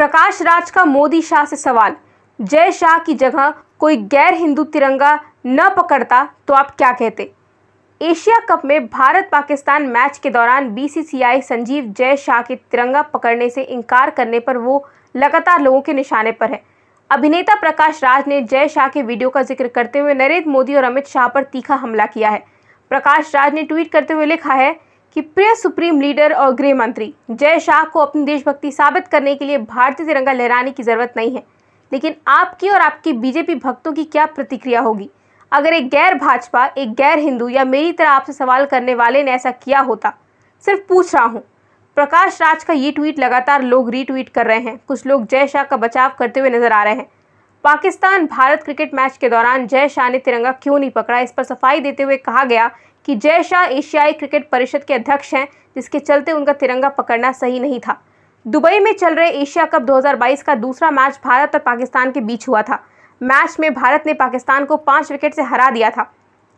प्रकाश राज का मोदी शाह से सवाल जय शाह की जगह कोई गैर हिंदू तिरंगा न पकड़ता तो आप क्या कहते एशिया कप में भारत पाकिस्तान मैच के दौरान बीसीसीआई संजीव जय शाह के तिरंगा पकड़ने से इनकार करने पर वो लगातार लोगों के निशाने पर है अभिनेता प्रकाश राज ने जय शाह के वीडियो का जिक्र करते हुए नरेंद्र मोदी और अमित शाह पर तीखा हमला किया है प्रकाश राज ने ट्वीट करते हुए लिखा है कि प्रिय सुप्रीम लीडर और गृह मंत्री जय शाह को अपनी देशभक्ति साबित करने के लिए भारतीय तिरंगा लहराने की जरूरत नहीं है लेकिन आपकी और आपके बीजेपी भक्तों की क्या प्रतिक्रिया होगी अगर एक गैर भाजपा एक गैर हिंदू या मेरी तरह आपसे सवाल करने वाले ने ऐसा किया होता सिर्फ पूछ रहा हूँ प्रकाश राज का ये ट्वीट लगातार लोग रीट्वीट कर रहे हैं कुछ लोग जय शाह का बचाव करते हुए नजर आ रहे हैं पाकिस्तान भारत क्रिकेट मैच के दौरान जय शाह ने तिरंगा क्यों नहीं पकड़ा इस पर सफाई देते हुए कहा गया कि जय शाह एशियाई क्रिकेट परिषद के अध्यक्ष हैं जिसके चलते उनका तिरंगा पकड़ना सही नहीं था दुबई में चल रहे एशिया कप 2022 का दूसरा मैच भारत और पाकिस्तान के बीच हुआ था मैच में भारत ने पाकिस्तान को पाँच विकेट से हरा दिया था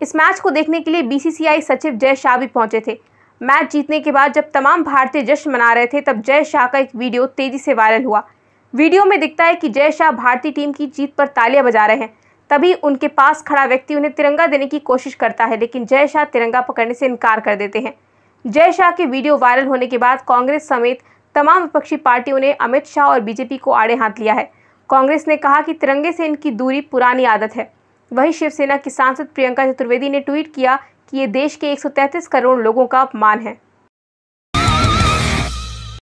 इस मैच को देखने के लिए बीसीसीआई सचिव जय शाह भी पहुंचे थे मैच जीतने के बाद जब तमाम भारतीय जश्न मना रहे थे तब जय शाह का एक वीडियो तेजी से वायरल हुआ वीडियो में दिखता है कि जय शाह भारतीय टीम की जीत पर तालियां बजा रहे हैं तभी उनके पास खड़ा व्यक्ति उन्हें तिरंगा देने की कोशिश करता है लेकिन जय शाह तिरंगा पकड़ने से इनकार कर देते हैं जय शाह के वीडियो वायरल होने के बाद कांग्रेस समेत तमाम विपक्षी पार्टियों ने अमित शाह और बीजेपी को आड़े हाथ लिया है कांग्रेस ने कहा कि तिरंगे से इनकी दूरी पुरानी आदत है वहीं शिवसेना की सांसद प्रियंका चतुर्वेदी ने ट्वीट किया कि ये देश के 133 करोड़ लोगों का अपमान है